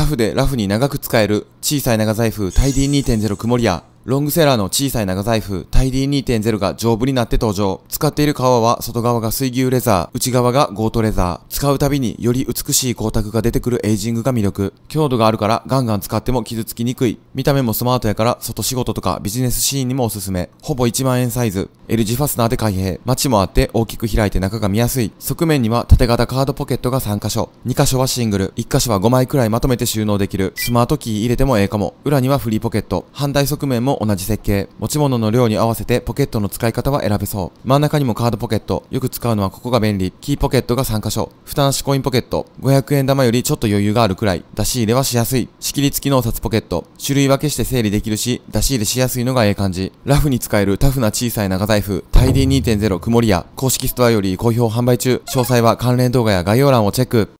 タフでラフに長く使える小さい長財布タイディ2.0曇りやロングセラーの小さい長財布タイディ2.0が丈夫になって登場。使っている革は外側が水牛レザー、内側がゴートレザー。使うたびにより美しい光沢が出てくるエイジングが魅力。強度があるからガンガン使っても傷つきにくい。見た目もスマートやから外仕事とかビジネスシーンにもおすすめ。ほぼ1万円サイズ。L 字ファスナーで開閉。街もあって大きく開いて中が見やすい。側面には縦型カードポケットが3箇所。2箇所はシングル。1箇所は5枚くらいまとめて収納できる。スマートキー入れてもええかも。裏にはフリーポケット。反対側面も同じ設計。持ち物の量に合わせてポケットの使い方は選べそう。真ん中にもカードポケット。よく使うのはここが便利。キーポケットが3箇所。負担しコインポケット。500円玉よりちょっと余裕があるくらい。出し入れはしやすい。仕切り付きのお札ポケット。種類分けして整理できるし、出し入れしやすいのがええ感じ。ラフに使えるタフな小さい長財イフ、タイディ2.0曇りや公式ストアより好評販売中。詳細は関連動画や概要欄をチェック。